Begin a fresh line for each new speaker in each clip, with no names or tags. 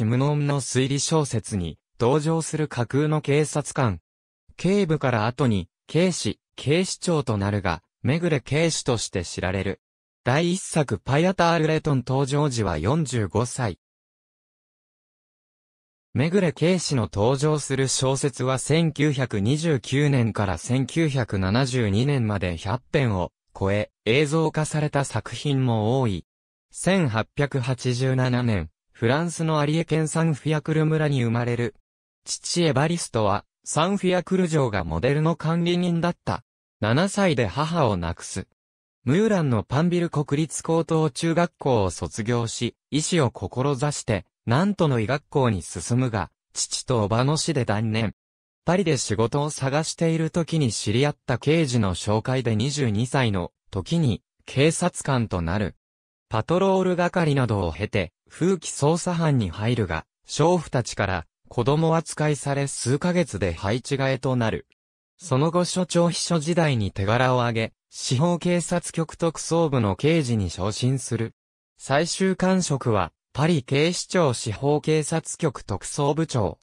チムノーンの推理小説に登場する架空の警察官。警部から後に、警視、警視長となるが、めぐれ警視として知られる。第一作パイアタールレトン登場時は45歳。めぐれ警視の登場する小説は1929年から1972年まで100編を超え映像化された作品も多い。1887年、フランスのアリエ県サンフィアクル村に生まれる。父エバリストは、サンフィアクル城がモデルの管理人だった。7歳で母を亡くす。ムーランのパンビル国立高等中学校を卒業し、医師を志して、なんとの医学校に進むが、父とおばの死で断念。パリで仕事を探している時に知り合った刑事の紹介で22歳の時に警察官となる。パトロール係などを経て、風紀捜査班に入るが、娼婦たちから子供扱いされ数ヶ月で配置替えとなる。その後所長秘書時代に手柄を上げ、司法警察局特捜部の刑事に昇進する。最終官職は、パリ警視庁司法警察局特捜部長。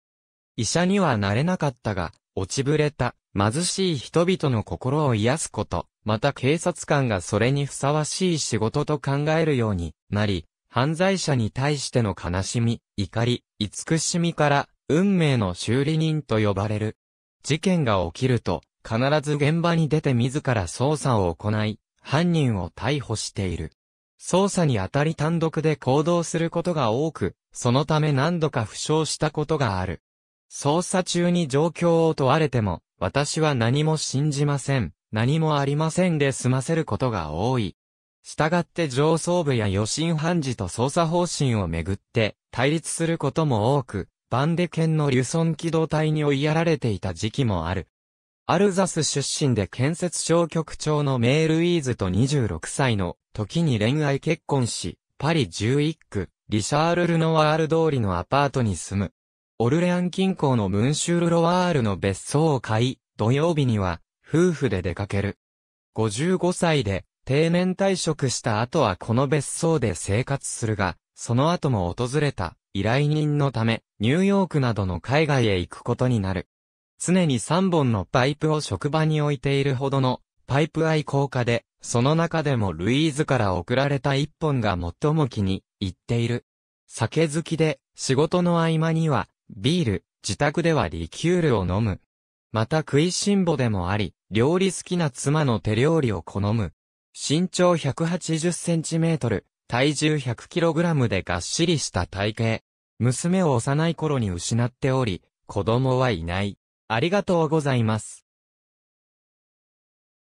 医者にはなれなかったが、落ちぶれた、貧しい人々の心を癒すこと、また警察官がそれにふさわしい仕事と考えるようになり、犯罪者に対しての悲しみ、怒り、慈しみから、運命の修理人と呼ばれる。事件が起きると、必ず現場に出て自ら捜査を行い、犯人を逮捕している。捜査にあたり単独で行動することが多く、そのため何度か負傷したことがある。捜査中に状況を問われても、私は何も信じません、何もありませんで済ませることが多い。したがって上層部や予震判事と捜査方針をめぐって対立することも多く、バンデ県のリ村機動隊に追いやられていた時期もある。アルザス出身で建設商局長のメールイーズと26歳の時に恋愛結婚し、パリ11区、リシャール・ルノワール通りのアパートに住む。オルレアン近郊のムンシュル・ロワールの別荘を買い、土曜日には夫婦で出かける。55歳で定年退職した後はこの別荘で生活するが、その後も訪れた依頼人のため、ニューヨークなどの海外へ行くことになる。常に3本のパイプを職場に置いているほどのパイプ愛好家で、その中でもルイーズから送られた1本が最も気に入っている。酒好きで、仕事の合間には、ビール、自宅ではリキュールを飲む。また食いしん坊でもあり、料理好きな妻の手料理を好む。身長180センチメートル、体重100キログラムでがっしりした体型。娘を幼い頃に失っており、子供はいない。ありがとうございます。